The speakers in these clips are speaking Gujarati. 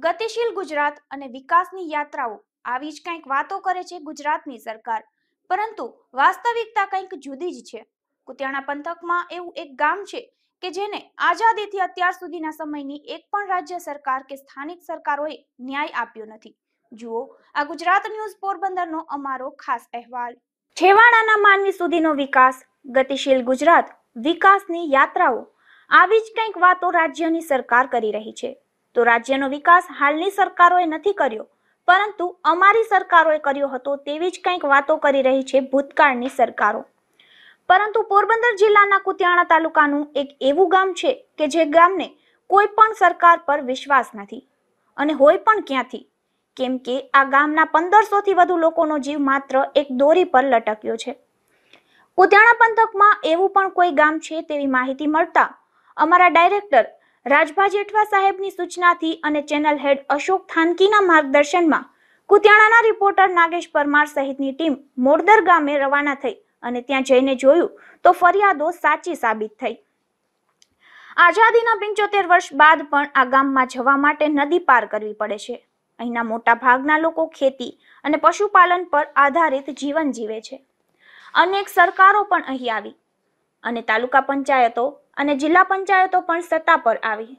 ગતિશીલ ગુજરાત અને વિકાસની યાત્રાઓ આવી જ કંઈક વાતો કરે છે ગુજરાતની સરકાર પરંતુ વાસ્તવિકતા કંઈક જુદી જ છે કુતિયાણા પંથકમાં એવું એક ગામ છે કે જેને આઝાદીથી અત્યાર સુધીના સમયની એક પણ રાજ્ય સરકાર કે સ્થાનિક સરકારોએ ન્યાય આપ્યો નથી જુઓ આ ગુજરાત ન્યૂઝ પોરબંદરનો અમારો ખાસ અહેવાલ છેવાડાના માનવી સુધીનો વિકાસ ગતિશીલ ગુજરાત વિકાસની યાત્રાઓ આવી જ કંઈક વાતો રાજ્યની સરકાર કરી રહી છે તો રાજ્યનો વિકાસ હાલની સરકારોએ નથી કર્યો પરંતુ અમારી સરકારોએ કર્યો હતો તેવી જ કંઈક વાતો કરી રહી છે ભૂતકાળની સરકારો પરંતુ પોરબંદર જિલ્લાના કુતિયાણા તાલુકાનું એક એવું ગામ છે કે જે ગામને કોઈ પણ સરકાર પર વિશ્વાસ નથી અને હોય પણ ક્યાંથી કેમ કે આ ગામના પંદરસોથી વધુ લોકોનો જીવ માત્ર એક દોરી પર લટક્યો છે કુતિયાણા પંથકમાં એવું પણ કોઈ ગામ છે તેવી માહિતી મળતા અમારા ડાયરેક્ટર રાજભા જેઠવા સાહેબની સૂચનાથી અને ચેનલ હેડ અશોક થાનકીના માર્ગદર્શનમાં કુતિયાણાના રિપોર્ટર નાગેશ પરમાર સહિતની ટીમ મોરદર ગામે રવાના થઈ અને ત્યાં જઈને જોયું તો ફરિયાદો સાચી સાબિત થઈ આઝાદીના પંચોતેર વર્ષ બાદ પણ આ ગામમાં જવા માટે નદી પાર કરવી પડે છે અહીંના મોટા ભાગના લોકો ખેતી અને પશુપાલન પર આધારિત જીવન જીવે છે અનેક સરકારો પણ અહીં આવી અને તાલુકા પંચાયતો અને જિલ્લા પંચાયતો પણ સત્તા પર આવી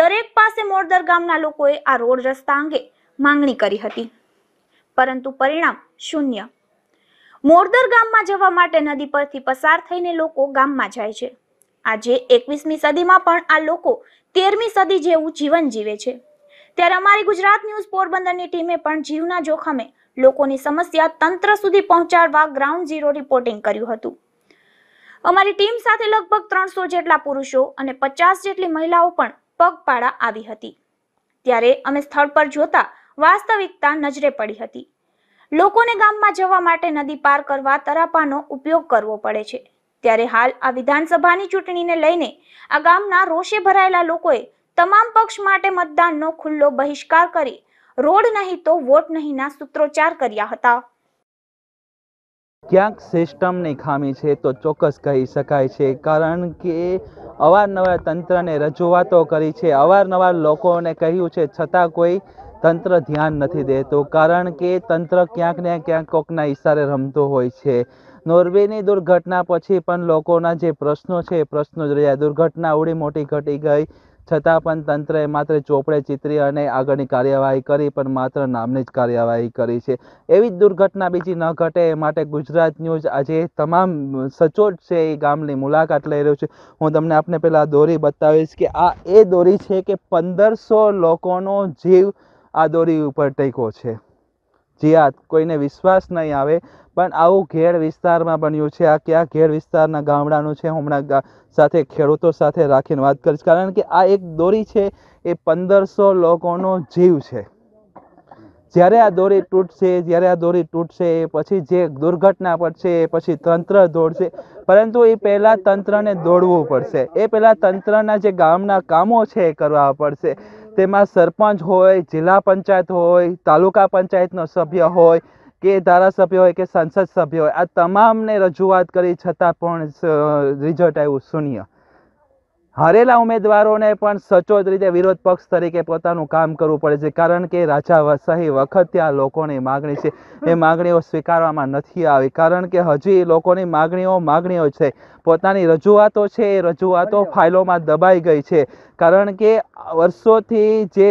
દરેક પાસે મોરદર ગામના લોકોએ આ રોડ રસ્તા અંગે માંગણી કરી હતી પરંતુ પરિણામ શૂન્ય મોરદર ગામમાં જવા માટે નદી પરથી પસાર થઈને લોકો ગામમાં જાય છે આજે એકવીસમી સદીમાં પણ આ લોકો તેરમી સદી જેવું જીવન જીવે છે ત્યારે અમારી ગુજરાત ન્યૂઝ પોરબંદરની ટીમે પણ જીવના જોખમે લોકોની સમસ્યા તંત્ર સુધી પહોંચાડવા ગ્રાઉન્ડ ઝીરો રિપોર્ટિંગ કર્યું હતું અમારી ટીમ સાથે લગભગ ત્રણસો જેટલા પુરુષો અને પચાસ જેટલી મહિલાઓ પણ પગપાળા આવી હતી ત્યારે અમે સ્થળ પર જોતા વાસ્તવિકતા નજરે પડી હતી લોકોને ગામમાં જવા માટે નદી પાર કરવા તરાપાનો ઉપયોગ કરવો પડે છે ત્યારે હાલ આ વિધાનસભાની ચૂંટણીને લઈને આ ગામના રોષે ભરાયેલા લોકોએ તમામ પક્ષ માટે મતદાનનો ખુલ્લો બહિષ્કાર કરી રોડ નહીં તો વોટ નહીંના સૂત્રોચ્ચાર કર્યા હતા ક્યાંક સિસ્ટમની ખામી છે તો ચોક્કસ કહી શકાય છે કારણ કે અવારનવાર તંત્રને રજૂઆતો કરી છે અવારનવાર લોકોને કહ્યું છે છતાં કોઈ તંત્ર ધ્યાન નથી દેતું કારણ કે તંત્ર ક્યાંક ને ક્યાંક કોકના ઈશારે રમતો હોય છે નોર્વેની દુર્ઘટના પછી પણ લોકોના જે પ્રશ્નો છે એ પ્રશ્નો જ રહ્યા દુર્ઘટના આવડી મોટી ઘટી ગઈ છતાં પણ તંત્રએ માત્ર ચોપડે ચિત્રી અને આગળની કાર્યવાહી કરી પણ માત્ર નામની જ કાર્યવાહી કરી છે એવી જ દુર્ઘટના બીજી ન ઘટે એ માટે ગુજરાત ન્યૂઝ આજે તમામ સચોટ છે એ ગામની મુલાકાત લઈ રહ્યું છે હું તમને આપને પહેલાં દોરી બતાવીશ કે આ એ દોરી છે કે પંદરસો લોકોનો જીવ આ દોરી ઉપર ટેકો છે જી આ કોઈને વિશ્વાસ નહીં આવે પણ આવું ઘેર વિસ્તારમાં બન્યું છે આ કયા ઘેર વિસ્તારના ગામડાનું છે હમણાં સાથે ખેડૂતો સાથે રાખીને વાત કરીશ કારણ કે આ એક દોરી છે એ પંદરસો લોકોનો જીવ છે જ્યારે આ દોરી તૂટશે જ્યારે આ દોરી તૂટશે પછી જે દુર્ઘટના પડશે એ પછી તંત્ર દોડશે પરંતુ એ પહેલાં તંત્રને દોડવું પડશે એ પહેલાં તંત્રના જે ગામના કામો છે એ કરવા પડશે તેમાં સરપંચ હોય જિલ્લા પંચાયત હોય તાલુકા પંચાયતનો સભ્ય હોય કે ધારાસભ્ય હોય કે સંસદ સભ્ય હોય આ તમામને રજૂઆત કરી છતાં પણ રિઝલ્ટ આવ્યું શૂન્ય હારેલા ઉમેદવારોને પણ સચોટ રીતે વિરોધ પક્ષ તરીકે પોતાનું કામ કરવું પડે છે કારણ કે રાજા વસાહી વખતે આ લોકોની માગણી છે એ માગણીઓ સ્વીકારવામાં નથી આવી કારણ કે હજી લોકોની માગણીઓ માગણીઓ છે પોતાની રજૂઆતો છે એ રજૂઆતો ફાઇલોમાં દબાઈ ગઈ છે કારણ કે વર્ષોથી જે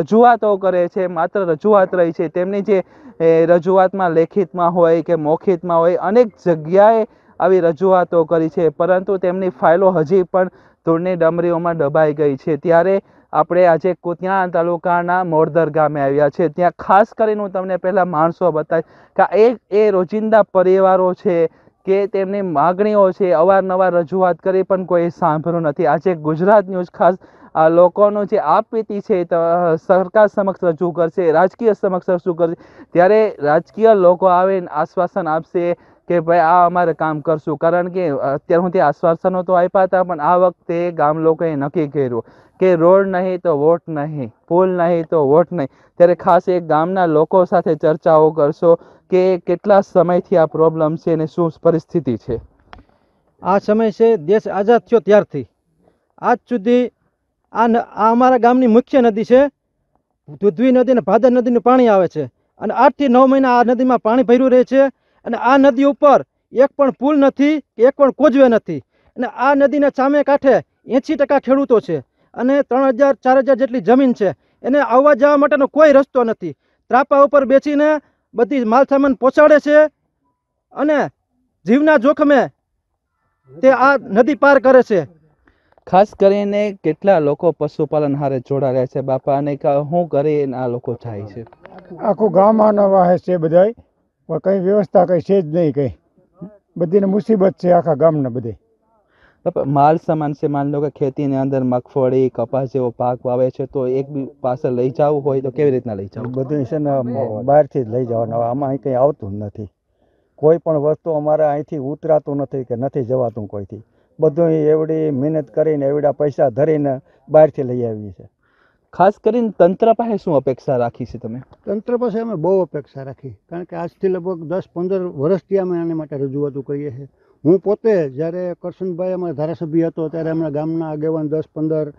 રજૂઆતો કરે છે માત્ર રજૂઆત રહી છે તેમની જે રજૂઆતમાં લેખિતમાં હોય કે મૌખિતમાં હોય અનેક જગ્યાએ આવી રજૂઆતો કરી છે પરંતુ તેમની ફાઇલો હજી પણ ધૂળની ડમરીઓમાં દબાઈ ગઈ છે ત્યારે આપણે આજે કુતિયાણા તાલુકાના મોરદર ગામે આવ્યા છે ત્યાં ખાસ કરીને હું તમને પહેલાં માણસો બતાવીશ કે એ એ રોજિંદા પરિવારો છે કે તેમની માગણીઓ છે અવારનવાર રજૂઆત કરી પણ કોઈ સાંભળ્યું નથી આજે ગુજરાત ન્યૂઝ ખાસ લોકોનો જે આપવીતી છે સરકાર સમક્ષ રજૂ કરશે રાજકીય સમક્ષ રજૂ કરશે ત્યારે રાજકીય લોકો આવે આશ્વાસન આપશે કે ભાઈ આ અમારે કામ કરશું કારણ કે અત્યારે હું ત્યાં આશ્વાસનો તો આપ્યા હતા પણ આ વખતે ગામ લોકોએ નક્કી કર્યું કે રોડ નહીં તો વોટ નહીં પુલ નહીં તો વોટ નહીં ત્યારે ખાસ એક ગામના લોકો સાથે ચર્ચાઓ કરશો કે કેટલા સમયથી આ પ્રોબ્લેમ છે અને શું પરિસ્થિતિ છે આ સમય છે દેશ આઝાદ થયો ત્યારથી આજ સુધી આ આ અમારા ગામની મુખ્ય નદી છે દૂધવી નદી અને ભાદર નદીનું પાણી આવે છે અને આઠથી નવ મહિના આ નદીમાં પાણી ભર્યું રહે છે અને આ નદી ઉપર એક પણ પુલ નથી કે એક પણ કોજવે નથી અને આ નદીના સામે કાંઠે એંસી ટકા ખેડૂતો છે અને ત્રણ હજાર ચાર હજાર જેટલી જમીન છે એને આવવા જવા માટેનો કોઈ રસ્તો નથી ત્રાપા ઉપર બેસીને બધી માલ સામાન પહોંચાડે છે અને જીવના જોખમે તે આ નદી પાર કરે છે ખાસ કરીને કેટલા લોકો પશુપાલન હારે જોડાયા છે બાપા અને શું કરીને આ લોકો થાય છે આખું ગામ આના છે બધાય પણ કંઈ વ્યવસ્થા કંઈ છે જ નહીં કંઈ બધીને મુસીબત છે આખા ગામને બધે માલ સામાન છે માન લો કે ખેતીની અંદર મગફળી કપાસ જેવો પાક વાવે છે તો એક બી પાસે લઈ જવું હોય તો કેવી રીતના લઈ જવું બધું છે ને બહારથી જ લઈ જવાનું આમાં અહીં કંઈ આવતું જ નથી કોઈ પણ વસ્તુ અમારે અહીંથી ઉતરાતું નથી કે નથી જવાતું કોઈથી બધું એવડી મહેનત કરીને એવડા પૈસા ધરીને બહારથી લઈ આવીએ છીએ ખાસ કરીને તંત્ર પાસે શું અપેક્ષા રાખી છે તમે તંત્ર પાસે અમે બહુ અપેક્ષા રાખી કારણ કે આજથી લગભગ દસ પંદર વર્ષથી અમે આને માટે રજૂઆતો કરીએ છીએ હું પોતે જ્યારે કરશનભાઈ અમારા ધારાસભ્ય હતો ત્યારે અમને ગામના આગેવાન દસ પંદર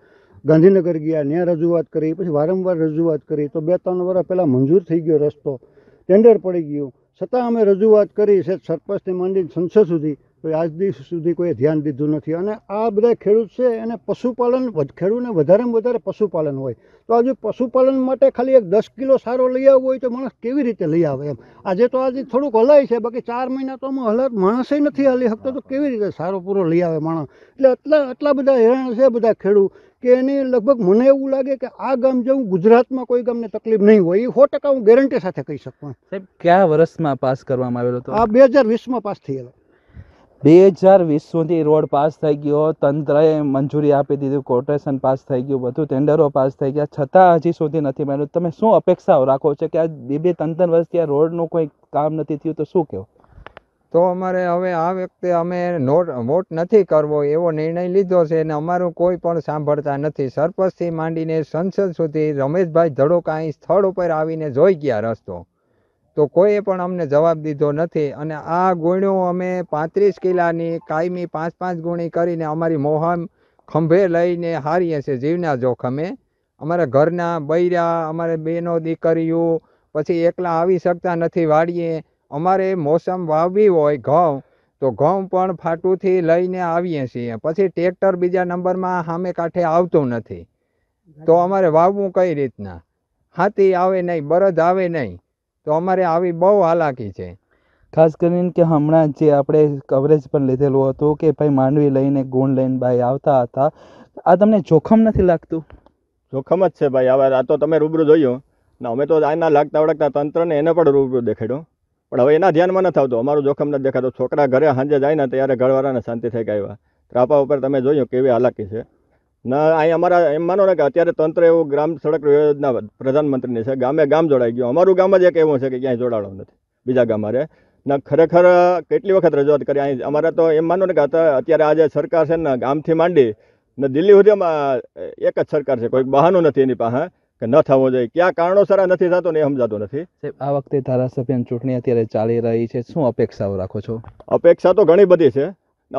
ગાંધીનગર ગયા ત્યાં રજૂઆત કરી પછી વારંવાર રજૂઆત કરી તો બે ત્રણ વર્ષ પહેલાં મંજૂર થઈ ગયો રસ્તો ટેન્ડર પડી ગયું છતાં અમે રજૂઆત કરી છે સરપંચથી માંડીને સંસદ સુધી આજ દિવસ સુધી કોઈ ધ્યાન દીધું નથી અને આ બધા ખેડૂત છે એને પશુપાલન ખેડૂતને વધારેમાં વધારે પશુપાલન હોય તો આજે પશુપાલન માટે ખાલી એક દસ કિલો સારો લઈ આવવો હોય તો માણસ કેવી રીતે લઈ આવે એમ આજે તો આજે થોડુંક હલાય છે બાકી ચાર મહિના તો આમાં હલાત માણસે નથી હલી શકતો તો કેવી રીતે સારો પૂરો લઈ આવે માણસ એટલે આટલા આટલા બધા હેરાણ છે બધા ખેડૂત કે એની લગભગ મને એવું લાગે કે આ ગામ જેવું ગુજરાતમાં કોઈ ગામને તકલીફ નહીં હોય એ સો ટકા હું ગેરંટી સાથે કહી શકું સાહેબ કયા વર્ષમાં પાસ કરવામાં આવેલો હતો આ બે હજાર વીસમાં પાસ થયેલો બે હજાર વીસ સુધી રોડ પાસ થઈ ગયો તંત્રએ મંજૂરી આપી દીધું કોર્પોરેશન પાસ થઈ ગયું બધું ટેન્ડરો પાસ થઈ ગયા છતાં હજી સુધી નથી બન્યું તમે શું અપેક્ષાઓ રાખો છો કે આ બે બે ત્રણ ત્રણ વર્ષથી આ રોડનું કોઈ કામ નથી થયું તો શું કહો તો અમારે હવે આ વખતે અમે નોટ વોટ નથી કરવો એવો નિર્ણય લીધો છે અને અમારું કોઈ પણ સાંભળતા નથી સરપંચથી માંડીને સંસદ સુધી રમેશભાઈ ધડોકા અહીં સ્થળ ઉપર આવીને જોઈ ગયા રસ્તો તો કોઈએ પણ અમને જવાબ દીધો નથી અને આ ગુણ્યો અમે પાંત્રીસ કિલાની કાયમી પાંચ પાંચ ગુણી કરીને અમારી મોહમ ખંભે લઈને હારીએ છીએ જીવના જોખમે અમારા ઘરના બૈરા અમારે બેનો દીકરીઓ પછી એકલા આવી શકતા નથી વાડીએ અમારે મોસમ વાવવી હોય ઘઉં તો ઘઉં પણ ફાટુથી લઈને આવીએ છીએ પછી ટ્રેક્ટર બીજા નંબરમાં સામે કાંઠે આવતું નથી તો અમારે વાવવું કઈ રીતના હાથી આવે નહીં બળદ આવે નહીં તો અમારે આવી બહુ હાલાકી છે ખાસ કરીને કે હમણાં જે આપણે કવરેજ પણ લીધેલું હતું કે ભાઈ માંડવી લઈને ગુણ લઈને ભાઈ આવતા હતા આ તમને જોખમ નથી લાગતું જોખમ જ છે ભાઈ હવે આ તો તમે રૂબરૂ જોયું ને અમે તો આના લાગતા વળગતા તંત્રને એને પણ રૂબરૂ દેખાડ્યો પણ હવે એના ધ્યાનમાં નથી આવતું અમારું જોખમ નથી દેખાતું છોકરા ઘરે સાંજે જાય ને ત્યારે ઘરવાળાને શાંતિ થઈ ગયા આવ્યા ત્રાપા ઉપર તમે જોયું કેવી હાલાકી છે ના અહીં અમારા એમ માનો ને કે અત્યારે તંત્ર એવું ગ્રામ સડક યોજના પ્રધાનમંત્રીને છે ગામે ગામ જોડાઈ ગયું અમારું ગામ જ એક એવું છે કે ક્યાંય જોડાણો નથી બીજા ગામ અરે ના ખરેખર કેટલી વખત રજૂઆત કરી અહીં અમારા તો એમ માનો ને કે અત્યારે આજે સરકાર છે ને ગામથી માંડી ને દિલ્હી સુધી એક જ સરકાર છે કોઈક બહાનું નથી એની પાસે કે ન થવો જોઈએ ક્યાં કારણોસર આ નથી થતો ને એ સમજાતો નથી આ વખતે ધારાસભ્યની ચૂંટણી અત્યારે ચાલી રહી છે શું અપેક્ષાઓ રાખો છો અપેક્ષા તો ઘણી બધી છે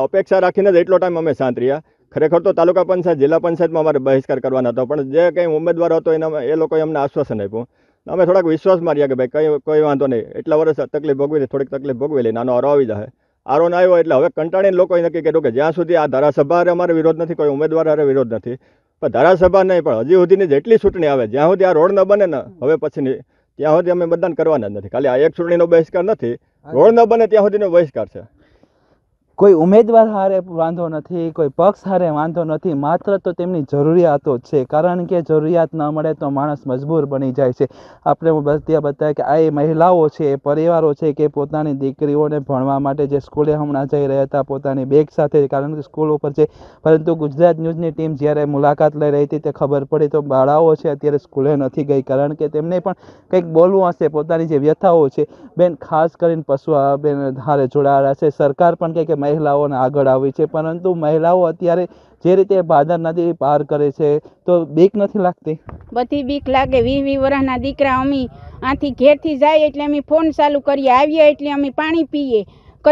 અપેક્ષા રાખીને જ એટલો ટાઈમ અમે શાંત રહ્યા ખરેખર તો તાલુકા પંચાયત જિલ્લા પંચાયતમાં અમારે બહિષ્કાર કરવાનો હતો પણ જે કંઈ ઉમેદવાર હતો એના એ લોકોએ અમને આશ્વાસન આપ્યું અમે થોડાક વિશ્વાસ રહ્યા કે ભાઈ કંઈ કોઈ વાંધો નહીં એટલા વર્ષ તકલીફ ભોગવી થોડીક તકલીફ ભોગવી લઈ નાનો આરો આવી જાય આરોન આવ્યો એટલે હવે કંટાળીને લોકોએ નક્કી કર્યું કે જ્યાં સુધી આ ધારાસભા અમારે વિરોધ નથી કોઈ ઉમેદવાર હારે વિરોધ નથી પણ ધારાસભા નહીં પણ હજી સુધીની જેટલી ચૂંટણી આવે જ્યાં સુધી આ રોડ ન બને ને હવે પછીની ત્યાં સુધી અમે મતદાન કરવાના જ નથી ખાલી આ એક ચૂંટણીનો બહિષ્કાર નથી રોડ ન બને ત્યાં સુધીનો બહિષ્કાર છે કોઈ ઉમેદવાર હારે વાંધો નથી કોઈ પક્ષ હારે વાંધો નથી માત્ર તો તેમની જરૂરિયાતો છે કારણ કે જરૂરિયાત ન મળે તો માણસ મજબૂર બની જાય છે આપણે ત્યાં બતાવ્યા કે આ એ મહિલાઓ છે એ પરિવારો છે કે પોતાની દીકરીઓને ભણવા માટે જે સ્કૂલે હમણાં જઈ રહ્યા હતા પોતાની બેગ સાથે કારણ કે સ્કૂલ ઉપર છે પરંતુ ગુજરાત ન્યૂઝની ટીમ જ્યારે મુલાકાત લઈ રહી હતી તે ખબર પડી તો બાળાઓ છે અત્યારે સ્કૂલે નથી ગઈ કારણ કે તેમને પણ કંઈક બોલવું હશે પોતાની જે વ્યથાઓ છે બેન ખાસ કરીને પશુ બેન હારે જોડાયેલા છે સરકાર પણ કહે કે મહિલાઓને આગળ આવી છે પરંતુ મહિલાઓ અત્યારે જે રીતે ભાદર નદી પાર કરે છે તો બીક નથી લાગતી બધી બીક લાગે વી વી વર્ષના દીકરા અમે આથી ઘેરથી જાય એટલે અમે ફોન ચાલુ કરીએ આવીએ એટલે અમે પાણી પીએ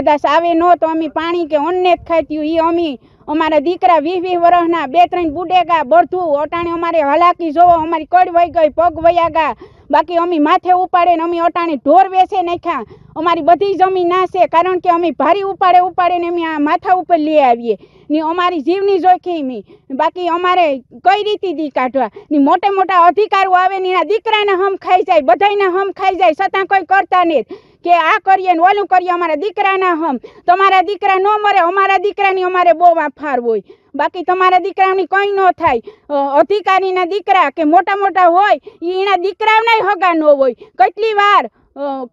કદાચ આવે ન તો અમે પાણી કે અન્ને જ ખાત્યું એ અમે અમારા દીકરા વીસ વીસ વર્ષના બે ત્રણ બુડેગા બળથું અટાણે અમારે હલાકી જોવો અમારી કડ વહી ગઈ પગ વયા ગયા બાકી અમે માથે ઉપાડે ને અમે અટાણે ઢોર વેસે નાખ્યા અમારી બધી જમીન ના છે કારણ કે અમે ભારી ઉપાડે ઉપાડે ને અમે આ માથા ઉપર લઈ આવીએ ને અમારી જીવની જોખીમી બાકી અમારે કઈ રીતે દી કાઢવા ની મોટે મોટા અધિકારો આવે ને એના દીકરાને હમ ખાઈ જાય બધાને હમ ખાઈ જાય છતાં કોઈ કરતા નહીં કે આ કરીએ ને ઓલું કરીએ અમારા દીકરાના હમ તમારા દીકરા ન મરે અમારા દીકરાની અમારે બહુ વાફાર હોય બાકી તમારા દીકરાની કંઈ ન થાય અધિકારીના દીકરા કે મોટા મોટા હોય એ એના દીકરાના હગા ન હોય કેટલી વાર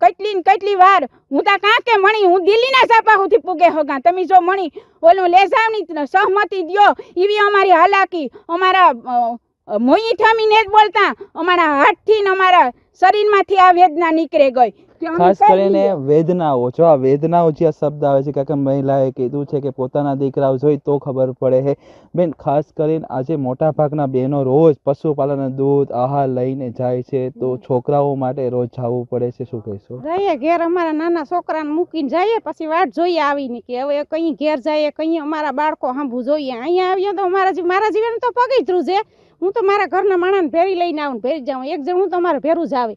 કેટલી ને કેટલી વાર હું તા કાં કે મણી હું દિલ્હીના સાપાહુથી પૂગે હગા તમે જો મણી ઓલું લેસાવની સહમતી દો એવી અમારી હાલાકી અમારા મોઈ ઠમીને જ બોલતા અમારા હાથથી ને અમારા શરીરમાંથી આ વેદના નીકળે ગઈ ખાસ કરીને વેદનાઓ જો આ વેદનાઓ જે આ શબ્દ આવે છે કારણ કે મહિલાએ કીધું છે કે પોતાના દીકરાઓ જોઈ તો ખબર પડે છે બેન ખાસ કરીને આજે મોટાભાગના બહેનો રોજ પશુપાલન દૂધ આહાર લઈને જાય છે તો છોકરાઓ માટે રોજ જવું પડે છે શું કહેશો જઈએ ઘેર અમારા નાના છોકરાને મૂકીને જઈએ પછી વાટ જોઈ આવીને કે હવે કઈ ઘેર જઈએ કઈ અમારા બાળકો હાંભું જોઈએ અહીંયા આવીએ તો અમારા મારા જીવન તો પગી ધ્રુજે હું તો મારા ઘરના માણસ ભેરી લઈને આવું ભેરી જાઉં એક જણ હું તો મારે ભેરું જ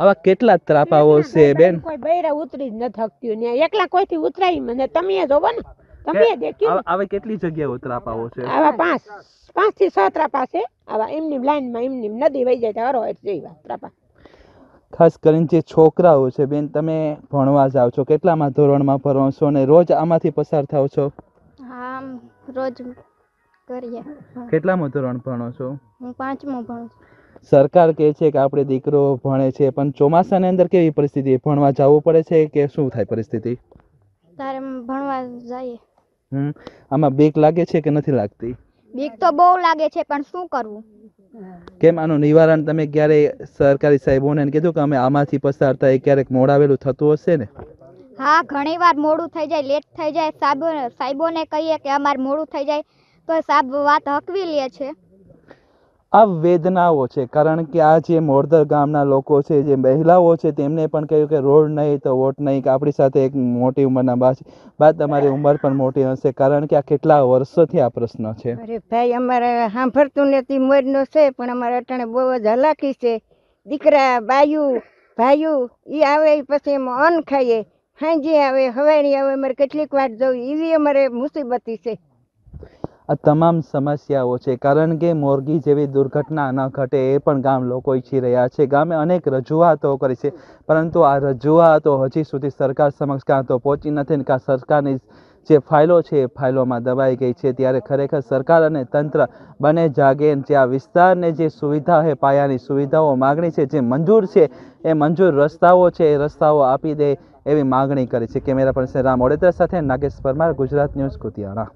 આવા કેટલા ત્રાપાઓ છે બેન કોઈ બૈરા ઉતરી જ ન થકતી ને એકલા કોઈથી ઉતરાય મને તમે જોવો ને તમે દેખ્યું આવા કેટલી જગ્યાએ ત્રાપાઓ છે આવા પાંચ પાંચ થી છ ત્રાપા છે આવા એમની લાઈનમાં એમની નદી વહી જાય હરો જઈવા ત્રાપા ખાસ કરીને જે છોકરાઓ છે બેન તમે ભણવા જાઓ છો કેટલામાં ધોરણમાં ભણો છો અને રોજ આમાંથી પસાર થાવ છો હા રોજ કરીએ કેટલામાં ધોરણ ભણો છો હું પાંચમો ભણું છું સરકાર કહે છે કે આપણે દીકરો ભણે છે પણ ચોમાસાની અંદર કેવી પરિસ્થિતિ ભણવા જવું પડે છે કે શું થાય પરિસ્થિતિ તારે ભણવા જઈએ હમ આમાં બીક લાગે છે કે નથી લાગતી બીક તો બહુ લાગે છે પણ શું કરવું કેમ આનું નિવારણ તમે ક્યારે સરકારી સાહેબોને કીધું કે અમે આમાંથી પસાર થાય ક્યારેક મોડાવેલું થતું હશે ને હા ઘણી વાર મોડું થઈ જાય લેટ થઈ જાય સાહેબોને કહીએ કે અમારે મોડું થઈ જાય તો સાહેબ વાત હકવી લે છે આ વેદનાઓ છે કારણ કે આ જે મોરધર ગામના લોકો છે જે મહિલાઓ છે તેમને પણ કહ્યું કે રોડ નહીં તો વોટ નહીં કે આપણી સાથે એક મોટી ઉંમરના બા બાદ તમારી ઉંમર પણ મોટી હશે કારણ કે આ કેટલા વર્ષોથી આ પ્રશ્ન છે અરે ભાઈ અમારે સાંભળતું નથી મરનો છે પણ અમારે અટાણે બહુ જ હલાકી છે દીકરા બાયું ભાયું એ આવે પછી એમાં અન્ન ખાઈએ હાંજી આવે હવારી આવે અમારે કેટલીક વાર જવું એવી અમારે મુસીબતી છે આ તમામ સમસ્યાઓ છે કારણ કે મોરગી જેવી દુર્ઘટના ન ઘટે એ પણ ગામ લોકો ઈચ્છી રહ્યા છે ગામે અનેક રજૂઆતો કરી છે પરંતુ આ રજૂઆતો હજી સુધી સરકાર સમક્ષ કાં તો પહોંચી નથી ને કાં સરકારની જે ફાઇલો છે એ ફાઇલોમાં દબાઈ ગઈ છે ત્યારે ખરેખર સરકાર અને તંત્ર બને જાગે જે આ વિસ્તારને જે સુવિધા છે પાયાની સુવિધાઓ માગણી છે જે મંજૂર છે એ મંજૂર રસ્તાઓ છે એ રસ્તાઓ આપી દે એવી માગણી કરી છે કેમેરા પર્સન રામ ઓડેદરા સાથે નાગેશ પરમાર ગુજરાત ન્યૂઝ કુતિયાણા